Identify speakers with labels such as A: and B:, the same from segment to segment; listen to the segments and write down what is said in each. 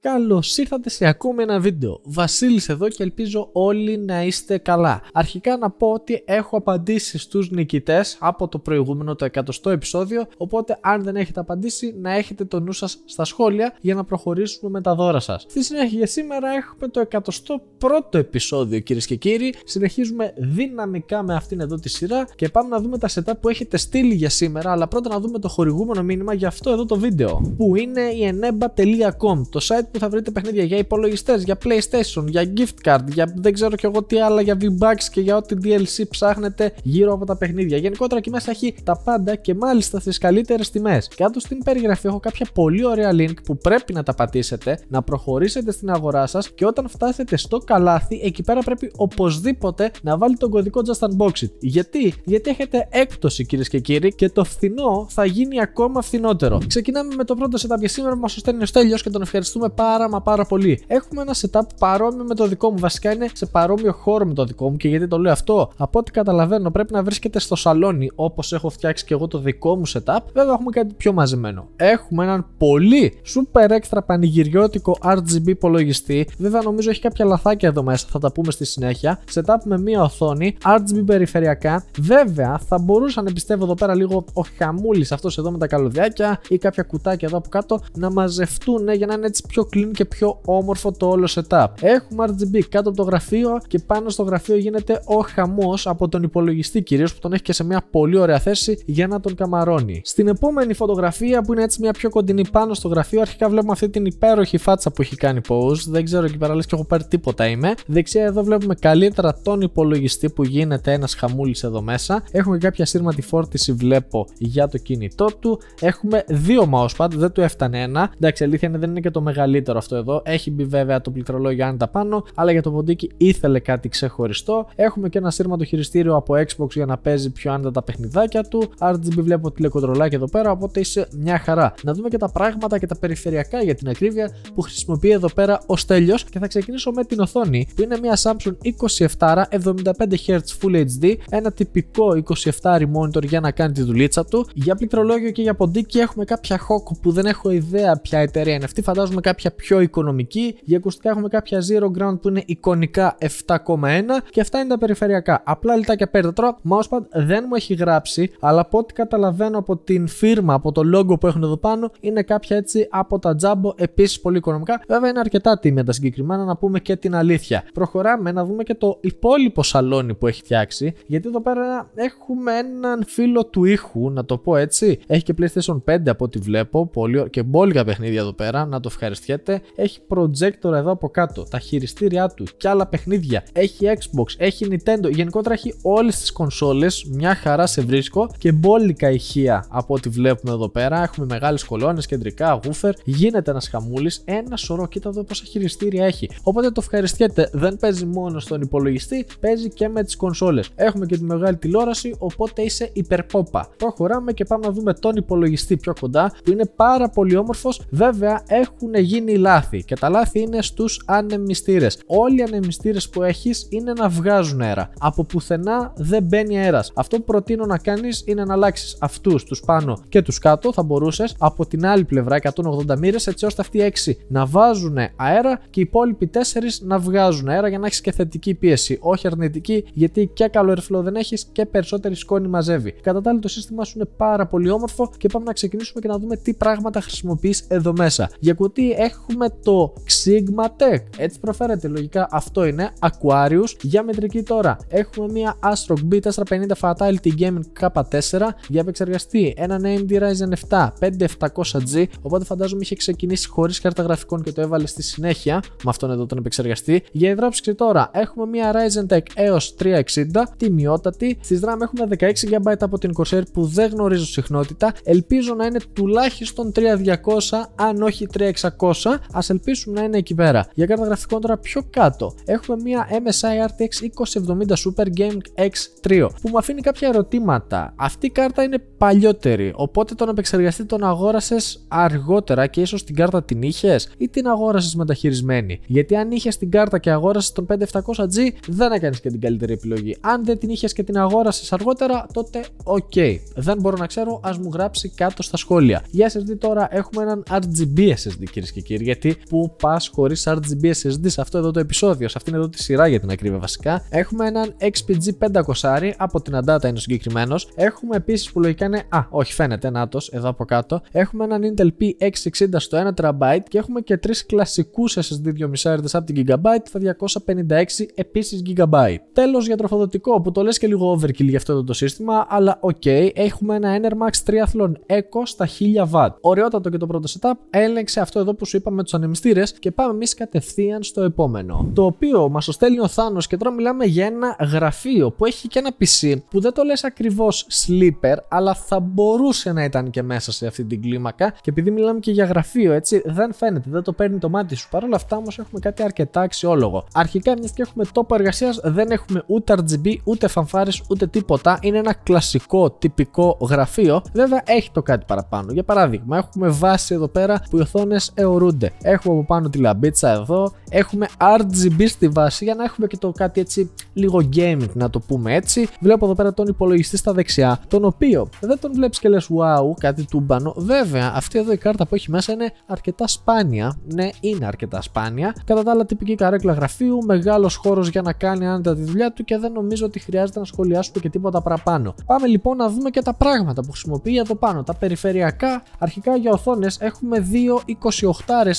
A: Καλώς ήρθατε σε ακόμη ένα βίντεο. Βασίλης εδώ και ελπίζω όλοι να είστε καλά. Αρχικά να πω ότι έχω απαντήσει στους νικητές από το προηγούμενο το 100ο επεισόδιο, οπότε αν δεν έχετε απαντήσει να έχετε το νου σας στα σχόλια για να προχωρήσουμε με τα δώρα σας. Στη συνέχεια σήμερα έχουμε το 101ο επεισόδιο κυρίες και κύριοι. Συνεχίζουμε δυναμικά με αυτήν εδώ τη σειρά και πάμε να δούμε τα setup που έχετε στείλει για σήμερα, αλλά πρώτα να δούμε το χορηγούμενο μήνυμα για αυτό εδώ το βίντεο, που είναι η eneba.com, το site που θα βρείτε παιχνίδια για υπολογιστές, για PlayStation, για gift card, για δεν ξέρω κι εγώ τι άλλα, για V-Bucks και για ό,τι DLC ψάχνετε γύρω από τα παιχνίδια. Γενικότερα εκεί μέσα έχει τα πάντα και μάλιστα στις καλύτερες τιμές. Κάτω στην περιγραφή έχω κάποια πολύ ωραία link που πρέπει να τα πατήσετε, να προχωρήσετε στην αγορά σας και όταν φτάσετε στο καλάθι, εκεί πέρα πρέπει οπωσδήποτε να βάλετε τον κωδικό Just Unbox It. Γιατί, Γιατί έχετε έκπτωση κυρίες και κύριοι και το φθηνό θα γίνει ακόμα φθηνότερο. Ξεκινάμε με το πρώτο setup για σήμερα μας ο Στέλιος και τον ευχαριστούμε πάρα μα πάρα πολύ. Έχουμε ένα setup παρόμοιο με το δικό μου. Βασικά είναι σε παρόμοιο χώρο με το δικό μου. Και γιατί το λέω αυτό, από ό,τι καταλαβαίνω, πρέπει να βρίσκεται στο σαλόνι όπως έχω φτιάξει και εγώ το δικό μου setup. Βέβαια, έχουμε κάτι πιο μαζεμένο. Έχουμε έναν πολύ super extra πανηγυριώτικο RGB υπολογιστή. Βέβαια, νομίζω έχει κάποια λαθάκια εδώ μέσα, θα τα πούμε στη συνέχεια. Setup με μία οθόνη, RGB περιφερειακά. Βέβαια, θα μπορούσαν, πιστεύω εδώ πέρα λίγο ο χαμούλης αυτός εδώ με τα καλωδιάκια ή κάποια κουτάκια εδώ από κάτω να μαζευτούν ναι, για να είναι έτσι πιο κλείνει και πιο όμορφο το όλο setup. Έχουμε RGB κάτω από το γραφείο και πάνω στο γραφείο γίνεται ο χαμός από τον υπολογιστή κυρίως που τον έχει και σε μια πολύ ωραία θέση για να τον καμαρώνει. Στην επόμενη φωτογραφία που είναι έτσι μια πιο κοντινή πάνω στο γραφείο, αρχικά βλέπουμε αυτή την υπέροχη φάτσα που έχει κάνει pose. Δεν ξέρω εκεί πέρα λες και έχω πάρει τίποτα είμαι. Δεξιά εδώ βλέπουμε καλύτερα τον υπολογιστή που γίνεται ένας χαμούλης εδώ μέσα. Έχουμε κάποια σύρματη φόρτιση βλέπω για το κινητό του. Έχουμε δύο mousepad, δεν του έφτανε ένα. Εντάξει, αλήθεια είναι δεν είναι και το μεγαλύτερο καλύτερο αυτό εδώ. Έχει μπει βέβαια το πληκτρολόγιο άνετα πάνω, αλλά για το ποντίκι ήθελε κάτι ξεχωριστό. Έχουμε και ένα σύρματο χειριστήριο από Xbox για να παίζει πιο άνετα τα παιχνιδάκια του. RGB βλέπω τηλεκοντρολάκι εδώ πέρα, οπότε είσαι μια χαρά. Να δούμε και τα πράγματα και τα περιφερειακά για την ακρίβεια που χρησιμοποιεί εδώ πέρα ο τέλειο και θα ξεκινήσω με την οθόνη που είναι μια Samsung 27 75Hz Full HD, ένα τυπικό 27 monitor για να κάνει τη δουλίτσα του. Για πληκτρολόγιο και για ποντίκι έχουμε κάποια χόκ που δεν έχω ιδέα ποια εταιρεία είναι αυτή, φαντάζομαι κάποια πιο οικονομική. Για ακουστικά έχουμε κάποια Zero Ground που είναι εικονικά 7,1 και αυτά είναι τα περιφερειακά. Απλά λιτάκια πέρα. Τώρα, mousepad δεν μου έχει γράψει, αλλά από ό,τι καταλαβαίνω από την φίρμα, από το logo που έχουν εδώ πάνω, είναι κάποια έτσι από τα τζάμπο επίσης πολύ οικονομικά. Βέβαια, είναι αρκετά τίμια τα συγκεκριμένα, να πούμε και την αλήθεια. Προχωράμε να δούμε και το υπόλοιπο σαλόνι που έχει φτιάξει, γιατί εδώ πέρα έχουμε έναν φίλο του ήχου, να το πω έτσι. Έχει και PlayStation 5 από ό,τι βλέπω, πολύ... και μπόλικα παιχνίδια εδώ πέρα, να το ευχαριστιέται έχει projector εδώ από κάτω, τα χειριστήριά του και άλλα παιχνίδια. Έχει Xbox, έχει Nintendo, γενικότερα έχει όλες τις κονσόλες. Μια χαρά σε βρίσκω και μπόλικα ηχεία από ό,τι βλέπουμε εδώ πέρα. Έχουμε μεγάλες κολόνες, κεντρικά, woofer Γίνεται ένας χαμούλης, ένα σωρό. Κοίτα εδώ πόσα χειριστήρια έχει. Οπότε το ευχαριστιέται. Δεν παίζει μόνο στον υπολογιστή, παίζει και με τις κονσόλες. Έχουμε και τη μεγάλη τηλεόραση, οπότε είσαι υπερπόπα. Προχωράμε και πάμε να δούμε τον υπολογιστή πιο κοντά που είναι πάρα πολύ όμορφος. Βέβαια έχουν γίνει είναι λάθη. Και τα λάθη είναι στους ανεμιστήρες. Όλοι οι ανεμιστήρες που έχεις είναι να βγάζουν αέρα. Από πουθενά δεν μπαίνει αέρας. Αυτό που προτείνω να κάνεις είναι να αλλάξεις αυτούς τους πάνω και τους κάτω. Θα μπορούσες από την άλλη πλευρά 180 μοίρες έτσι ώστε αυτοί οι 6 να βάζουν αέρα και οι υπόλοιποι 4 να βγάζουν αέρα για να έχεις και θετική πίεση. Όχι αρνητική γιατί και καλό airflow δεν έχεις και περισσότερη σκόνη μαζεύει. Κατά τα το σύστημά σου είναι πάρα πολύ όμορφο και πάμε να ξεκινήσουμε και να δούμε τι πράγματα χρησιμοποιείς εδώ μέσα. Για κουτί έχουμε το Sigma Tech. Έτσι προφέρεται λογικά. Αυτό είναι Aquarius για μετρική τώρα. Έχουμε μια Astro B450 Fatality Gaming K4 για επεξεργαστή. Ένα AMD Ryzen 7 5700G. Οπότε φαντάζομαι είχε ξεκινήσει χωρίς κάρτα γραφικών και το έβαλε στη συνέχεια με αυτόν εδώ τον επεξεργαστή. Για υδρόψηξη τώρα έχουμε μια Ryzen Tech EOS 360 τιμιότατη. Στη RAM έχουμε 16 GB από την Corsair που δεν γνωρίζω συχνότητα. Ελπίζω να είναι τουλάχιστον 3200 αν όχι 3600 τόσα, ας ελπίσουμε να είναι εκεί πέρα. Για κάρτα γραφικών τώρα πιο κάτω έχουμε μια MSI RTX 2070 Super Game X3 που μου αφήνει κάποια ερωτήματα. Αυτή η κάρτα είναι παλιότερη, οπότε τον επεξεργαστή τον αγόρασες αργότερα και ίσως την κάρτα την είχες ή την αγόρασες μεταχειρισμένη. Γιατί αν είχες την κάρτα και αγόρασες τον 5700G, δεν έκανες και την καλύτερη επιλογή. Αν δεν την είχες και την αγόρασες αργότερα, τότε ok. Δεν μπορώ να ξέρω, ας μου γράψει κάτω στα σχόλια. Για SSD τώρα έχουμε έναν RGB SSD κυρίες και γιατί πού πας χωρίς RGB SSD σε αυτό εδώ το επεισόδιο, σε αυτήν εδώ τη σειρά για την ακρίβεια βασικά. Έχουμε έναν XPG 500 από την Andata είναι συγκεκριμένος. Έχουμε επίσης που λογικά είναι. Α, όχι, φαίνεται, να εδώ από κάτω. Έχουμε έναν Intel P660 στο 1 TB και έχουμε και τρεις κλασικούς SSD 2.5 από την Gigabyte, στα 256 επίσης Gigabyte. Τέλος για τροφοδοτικό που το λες και λίγο overkill για αυτό εδώ το σύστημα, αλλά οκ, okay, έχουμε ένα Enermax Triathlon Echo στα 1000W. Ωραιότατο και το πρώτο setup, έλεγξε αυτό εδώ που σου είπαμε τους ανεμιστήρες και πάμε εμείς κατευθείαν στο επόμενο. Το οποίο μας το στέλνει ο Θάνος και τώρα μιλάμε για ένα γραφείο που έχει και ένα PC που δεν το λες ακριβώς sleeper, αλλά θα μπορούσε να ήταν και μέσα σε αυτή την κλίμακα. Και επειδή μιλάμε και για γραφείο, έτσι δεν φαίνεται, δεν το παίρνει το μάτι σου. Παρ' όλα αυτά όμως έχουμε κάτι αρκετά αξιόλογο. Αρχικά, μιας και έχουμε τόπο εργασίας, δεν έχουμε ούτε RGB, ούτε φανφάρες, ούτε τίποτα. Είναι ένα κλασικό, τυπικό γραφείο. Βέβαια, έχει το κάτι παραπάνω. Για παράδειγμα, έχουμε βάση εδώ πέρα που οι οθόνες Έχουμε από πάνω τη λαμπίτσα εδώ, έχουμε RGB στη βάση για να έχουμε και το κάτι έτσι λίγο gaming να το πούμε έτσι. Βλέπω εδώ πέρα τον υπολογιστή στα δεξιά, τον οποίο δεν τον βλέπεις και λες wow κάτι τούμπανο. Βέβαια αυτή εδώ η κάρτα που έχει μέσα είναι αρκετά σπάνια, ναι είναι αρκετά σπάνια. Κατά τα άλλα τυπική καρέκλα γραφείου, μεγάλος χώρος για να κάνει άνετα τη δουλειά του και δεν νομίζω ότι χρειάζεται να σχολιάσουμε και τίποτα παραπάνω. Πάμε λοιπόν να δούμε και τα πράγματα που χρησιμοποιεί εδώ πάνω, τα περιφερειακά. Αρχικά για οθονε έχουμε 2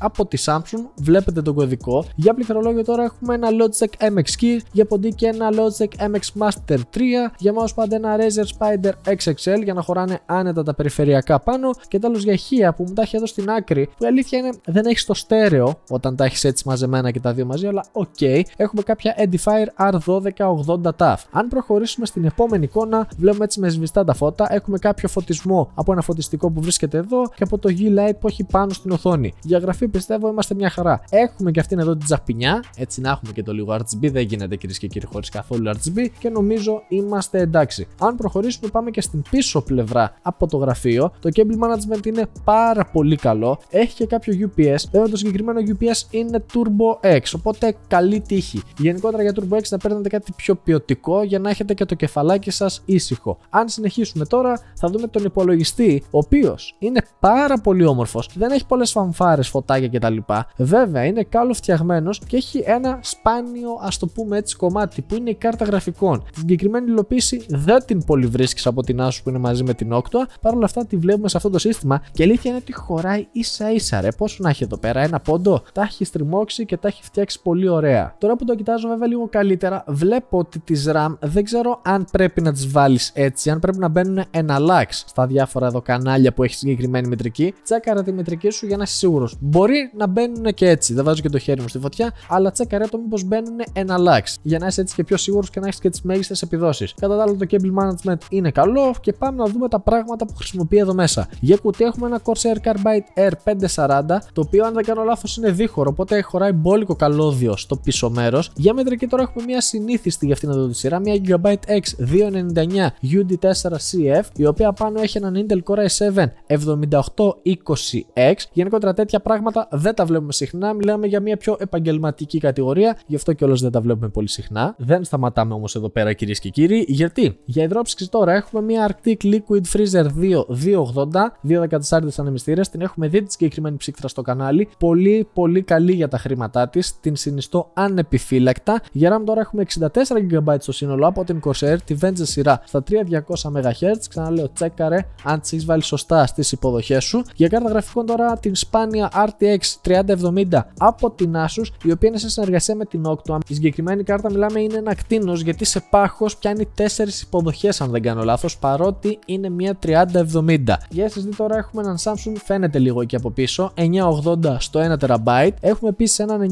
A: από τη Samsung, βλέπετε τον κωδικό. Για πληθωρολόγιο τώρα έχουμε ένα Logitech MX Key, για ποντίκι ένα Logitech MX Master 3, για πάντα ένα Razer Spider XXL για να χωράνε άνετα τα περιφερειακά πάνω και τέλο για χεία που μου τα έχει εδώ στην άκρη που η αλήθεια είναι δεν έχει το στέρεο όταν τα έχεις έτσι μαζεμένα και τα δύο μαζί αλλά οκ, okay. έχουμε κάποια Edifier R1280 TAF. Αν προχωρήσουμε στην επόμενη εικόνα βλέπουμε έτσι με σβηστά τα φώτα, έχουμε κάποιο φωτισμό από ένα φωτιστικό που βρίσκεται εδώ και από το G-Light που έχει πάνω στην οθόνη. Για πιστεύω είμαστε μια χαρά. Έχουμε και αυτήν εδώ την τζαπινιά, έτσι να έχουμε και το λίγο RGB, δεν γίνεται κυρίες και κύριοι χωρίς καθόλου RGB και νομίζω είμαστε εντάξει. Αν προχωρήσουμε, πάμε και στην πίσω πλευρά από το γραφείο. Το cable management είναι πάρα πολύ καλό. Έχει και κάποιο UPS. Βέβαια, το συγκεκριμένο UPS είναι Turbo X, οπότε καλή τύχη. Γενικότερα για Turbo X να παίρνετε κάτι πιο ποιοτικό για να έχετε και το κεφαλάκι σας ήσυχο. Αν συνεχίσουμε τώρα, θα δούμε τον υπολογιστή, ο οποίος είναι πάρα πολύ όμορφος. Δεν έχει πολλές φανφάρες φωτάκια κτλ. Βέβαια, είναι κάλος φτιαγμένος και έχει ένα σπάνιο, ας το πούμε έτσι, κομμάτι που είναι η κάρτα γραφικών. Τη συγκεκριμένη υλοποίηση δεν την πολύ βρίσκεις από την άσου που είναι μαζί με την Octua. Παρ' όλα αυτά, τη βλέπουμε σε αυτό το σύστημα και αλήθεια είναι ότι χωράει ίσα ίσα ρε. Πόσο να έχει εδώ πέρα, ένα πόντο. Τα έχει στριμώξει και τα έχει φτιάξει πολύ ωραία. Τώρα που το κοιτάζω, βέβαια, λίγο καλύτερα, βλέπω ότι τη RAM δεν ξέρω αν πρέπει να τις βάλεις έτσι, αν πρέπει να μπαίνουν εναλλάξ στα διάφορα εδώ κανάλια που έχει συγκεκριμένη μετρική. Τσάκαρα τη μετρική σου για να είσαι σίγουρος. Μπορεί να μπαίνουν και έτσι, δεν βάζω και το χέρι μου στη φωτιά, αλλά τσέκαρε το μήπως μπαίνουν εναλλάξ, για να είσαι έτσι και πιο σίγουρος και να έχεις και τις μέγιστες επιδόσεις. Κατά τα άλλα, το cable management είναι καλό και πάμε να δούμε τα πράγματα που χρησιμοποιεί εδώ μέσα. Για κουτί έχουμε ένα Corsair Carbide R540, το οποίο αν δεν κάνω λάθος είναι δίχωρο, οπότε χωράει μπόλικο καλώδιο στο πίσω μέρος. Για μετρική τώρα έχουμε μια συνήθιστη για αυτήν εδώ τη σειρά, μια Gigabyte X299 UD4CF, η οποία πάνω έχει έναν Intel Core i7 7820X. Γενικότερα τέτοια πράγματα δεν τα βλέπουμε συχνά. Μιλάμε για μια πιο επαγγελματική κατηγορία, γι' αυτό κιόλας δεν τα βλέπουμε πολύ συχνά. Δεν σταματάμε όμως εδώ πέρα, κυρίες και κύριοι, γιατί για υδρόψυξη τώρα έχουμε μια Arctic Liquid Freezer 2 280, 214 ανεμιστήρες. Την έχουμε δει τη συγκεκριμένη ψύκτρα στο κανάλι. Πολύ, πολύ καλή για τα χρήματά της. Την συνιστώ ανεπιφύλακτα. Για RAM τώρα έχουμε 64 GB στο σύνολο από την Corsair, τη Vengeance σειρά στα 3200 MHz. Ξαναλέω, τσέκαρε αν τις βάλει σωστά στις υποδοχές σου. Για κάρτα γραφικών τώρα την σπάνια RTX 3070 από την Asus, η οποία είναι σε συνεργασία με την Octo. Η συγκεκριμένη κάρτα μιλάμε είναι ένα κτίνος γιατί σε πάχος πιάνει 4 υποδοχές, αν δεν κάνω λάθος, παρότι είναι μια 3070. Για SSD τώρα έχουμε έναν Samsung, φαίνεται λίγο εκεί από πίσω, 980 στο 1TB. Έχουμε επίσης έναν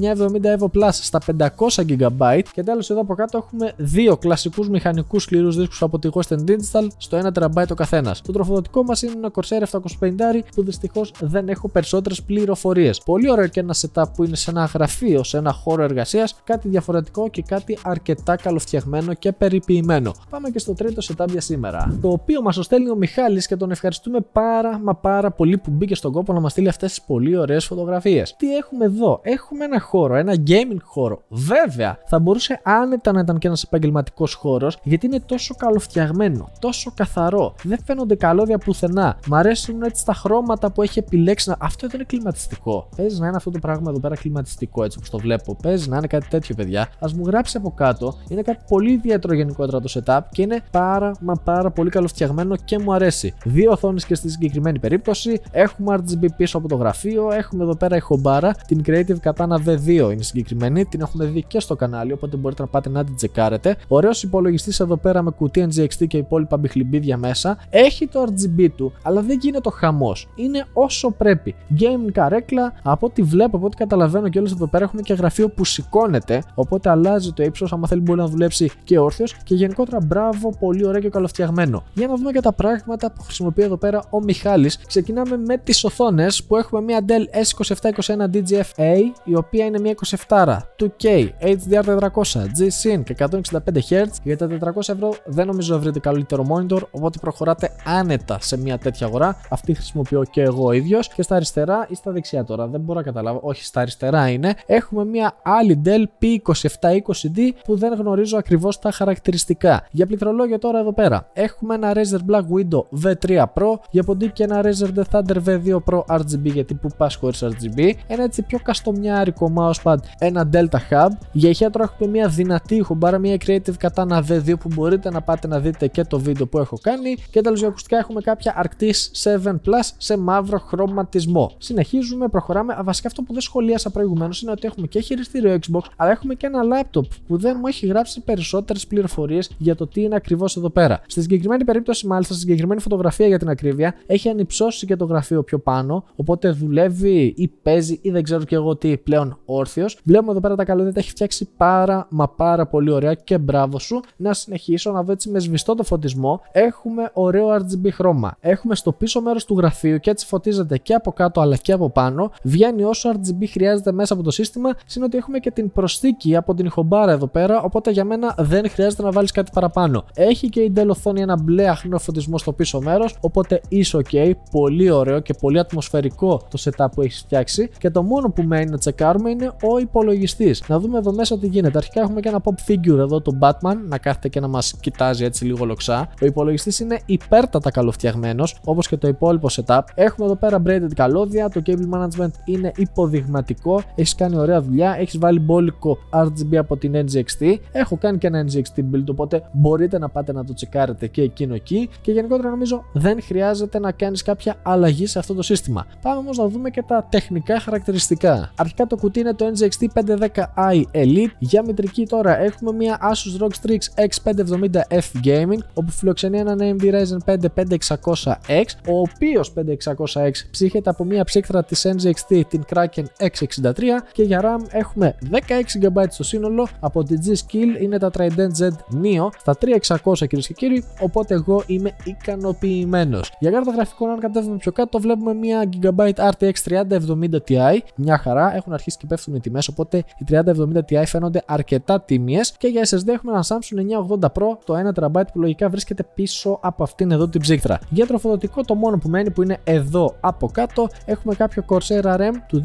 A: 970 Evo Plus στα 500GB. Και τέλος εδώ από κάτω έχουμε δύο κλασικούς μηχανικούς σκληρούς δίσκους από τη Western Digital στο 1TB ο καθένας. Το τροφοδοτικό μας είναι ένα Corsair 750 που δυστυχώς δεν έχω περισσότερες πλήρως πληροφορίες. Πολύ ωραίο και ένα setup που είναι σε ένα γραφείο, σε ένα χώρο εργασίας, κάτι διαφορετικό και κάτι αρκετά καλοφτιαγμένο και περιποιημένο. Πάμε και στο τρίτο setup για σήμερα, το οποίο μας το στέλνει ο Μιχάλης και τον ευχαριστούμε πάρα μα πάρα πολύ που μπήκε στον κόπο να μας στείλει αυτές τις πολύ ωραίες φωτογραφίες. Τι έχουμε εδώ, έχουμε ένα χώρο, ένα gaming χώρο. Βέβαια, θα μπορούσε άνετα να ήταν και ένας επαγγελματικός χώρος γιατί είναι τόσο καλοφτιαγμένο, τόσο καθαρό. Δεν φαίνονται καλώδια πουθενά. Μ' αρέσουν έτσι τα χρώματα που έχει επιλέξει. Αυτό δεν είναι κλιματιστικό. Παίζει να είναι αυτό το πράγμα εδώ πέρα κλιματιστικό, έτσι όπως το βλέπω. Παίζει να είναι κάτι τέτοιο, παιδιά. Ας μου γράψει από κάτω. Είναι κάτι πολύ ιδιαίτερο γενικότερα το setup και είναι πάρα μα πάρα πολύ φτιαγμένο και μου αρέσει. Δύο οθόνες και στη συγκεκριμένη περίπτωση. Έχουμε RGB πίσω από το γραφείο. Έχουμε εδώ πέρα η χομπάρα. Την Creative Katana V2 είναι συγκεκριμένη. Την έχουμε δει και στο κανάλι, οπότε μπορείτε να πάτε να την τσεκάρετε. Ωραίος υπολογιστής εδώ πέρα με κουτί NGXT και υπόλοιπα μπιχλιμπίδια μέσα. Έχει το RGB του, αλλά δεν γίνεται χαμός. Είναι όσο πρέπει. Game card καρέκλα. Από ό,τι βλέπω, από ό,τι καταλαβαίνω και όλες εδώ πέρα έχουμε και γραφείο που σηκώνεται. Οπότε αλλάζει το ύψος. Άμα θέλει, μπορεί να δουλέψει και όρθιος. Και γενικότερα, μπράβο, πολύ ωραίο και καλοφτιαγμένο. Για να δούμε και τα πράγματα που χρησιμοποιεί εδώ πέρα ο Μιχάλης Ξεκινάμε με τις οθόνες που έχουμε μια Dell S2721 DGFA, η οποία είναι μια 27 2K, HDR400, G-Sync 165Hz. Για τα 400 ευρώ δεν νομίζω να βρείτε καλύτερο monitor, οπότε προχωράτε άνετα σε μια τέτοια αγορά. Αυτή χρησιμοποιώ και εγώ ίδιος. Και στα αριστερά ή στα δεξιά τώρα, δεν μπορώ να καταλάβω. Όχι, στα αριστερά είναι. Έχουμε μια άλλη Dell P2720D που δεν γνωρίζω ακριβώς τα χαρακτηριστικά. Για πληκτρολόγια τώρα εδώ πέρα. Έχουμε ένα Razer Black Window V3 Pro, για ποντί και ένα Razer The Thunder V2 Pro RGB, γιατί που πας χωρίς RGB. Ένα έτσι πιο καστομιάρικο mousepad, ένα Delta Hub. Για τώρα έχουμε μια δυνατή ηχομπάρα, μια Creative Katana V2 που μπορείτε να πάτε να δείτε και το βίντεο που έχω κάνει. Και τέλο για ακουστικά έχουμε κάποια Arctis 7 Plus σε μαύρο χρωματισμό. Συνεχίζουμε συνεχίζουμε, προχωράμε. Α, βασικά αυτό που δεν σχολίασα προηγουμένως είναι ότι έχουμε και χειριστήριο Xbox, αλλά έχουμε και ένα laptop που δεν μου έχει γράψει περισσότερες πληροφορίες για το τι είναι ακριβώς εδώ πέρα. Στη συγκεκριμένη περίπτωση, μάλιστα, στη συγκεκριμένη φωτογραφία για την ακρίβεια, έχει ανυψώσει και το γραφείο πιο πάνω, οπότε δουλεύει ή παίζει ή δεν ξέρω και εγώ τι πλέον όρθιος. Βλέπουμε εδώ πέρα τα καλώδια τα έχει φτιάξει πάρα μα πάρα πολύ ωραία και μπράβο σου. Να συνεχίσω να δω έτσι με σβηστό το φωτισμό. Έχουμε ωραίο RGB χρώμα. Έχουμε στο πίσω μέρος του γραφείου και έτσι φωτίζεται και από κάτω αλλά και από πάνω παραπάνω, βγαίνει όσο RGB χρειάζεται μέσα από το σύστημα, συν ότι έχουμε και την προσθήκη από την ηχομπάρα εδώ πέρα, οπότε για μένα δεν χρειάζεται να βάλεις κάτι παραπάνω. Έχει και η Dell οθόνη ένα μπλε αχνό φωτισμό στο πίσω μέρος, οπότε είσαι ok, πολύ ωραίο και πολύ ατμοσφαιρικό το setup που έχεις φτιάξει. Και το μόνο που μένει να τσεκάρουμε είναι ο υπολογιστής. Να δούμε εδώ μέσα τι γίνεται. Αρχικά έχουμε και ένα pop figure εδώ του Batman, να κάθεται και να μας κοιτάζει έτσι λίγο λοξά. Ο υπολογιστής είναι υπέρτατα καλοφτιαγμένος, όπως και το υπόλοιπο setup. Έχουμε εδώ πέρα braided καλώδια, το management είναι υποδειγματικό. Έχεις κάνει ωραία δουλειά. Έχεις βάλει μπόλικο RGB από την NGXT. Έχω κάνει και ένα NGXT build, οπότε μπορείτε να πάτε να το τσεκάρετε και εκείνο εκεί. Και γενικότερα νομίζω δεν χρειάζεται να κάνεις κάποια αλλαγή σε αυτό το σύστημα. Πάμε όμως να δούμε και τα τεχνικά χαρακτηριστικά. Αρχικά το κουτί είναι το NGXT 510i Elite. Για μητρική τώρα έχουμε μια Asus ROG Strix X570F Gaming, όπου φιλοξενεί ένα AMD Ryzen 5 5600X, ο οποίος 5600X ψύχεται από μια ψύκτρα της NZXT την Kraken X63 και για RAM έχουμε 16GB στο σύνολο από την G-Skill είναι τα Trident Z Neo στα 3600 κυρίες και κύριοι οπότε εγώ είμαι ικανοποιημένος. Για κάρτα γραφικών αν κατέβουμε πιο κάτω βλέπουμε μια GB RTX 3070 Ti μια χαρά έχουν αρχίσει και πέφτουν οι τιμές οπότε οι 3070 Ti φαίνονται αρκετά τιμίες και για SSD έχουμε ένα Samsung 980 Pro το 1TB που λογικά βρίσκεται πίσω από αυτήν εδώ την ψύχτρα. Για τροφοδοτικό το μόνο που μένει που είναι εδώ από κάτω έχουμε κάποιο Corsair RM του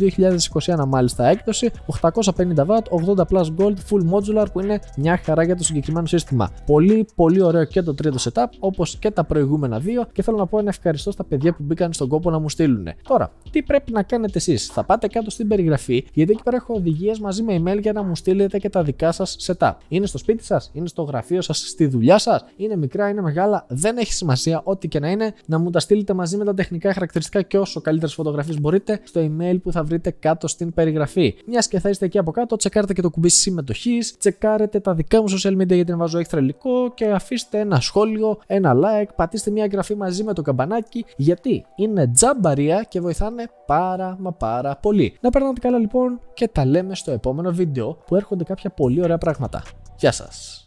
A: 2021 μάλιστα έκδοση 850W 80 Plus Gold Full Modular που είναι μια χαρά για το συγκεκριμένο σύστημα. Πολύ πολύ ωραίο και το τρίτο setup όπως και τα προηγούμενα δύο και θέλω να πω ένα ευχαριστώ στα παιδιά που μπήκαν στον κόπο να μου στείλουν. Τώρα, τι πρέπει να κάνετε εσείς. θα πάτε κάτω στην περιγραφή γιατί εκεί πέρα έχω οδηγίες μαζί με email για να μου στείλετε και τα δικά σας. setup. Είναι στο σπίτι σας, είναι στο γραφείο σας στη δουλειά σας, είναι μικρά, είναι μεγάλα, δεν έχει σημασία ό,τι και να είναι, να μου τα στείλετε μαζί με τα τεχνικά χαρακτηριστικά και όσο καλύτερες φωτογραφίες μπορείτε στο email που θα βρείτε κάτω στην περιγραφή. Μιας και θα είστε εκεί από κάτω, τσεκάρετε και το κουμπί συμμετοχής, τσεκάρετε τα δικά μου social media γιατί βάζω έξτρα υλικό και αφήστε ένα σχόλιο, ένα like, πατήστε μια εγγραφή μαζί με το καμπανάκι γιατί είναι τζαμπαρία και βοηθάνε πάρα μα πάρα πολύ. Να περνάτε καλά λοιπόν και τα λέμε στο επόμενο βίντεο που έρχονται κάποια πολύ ωραία πράγματα. Γεια σας!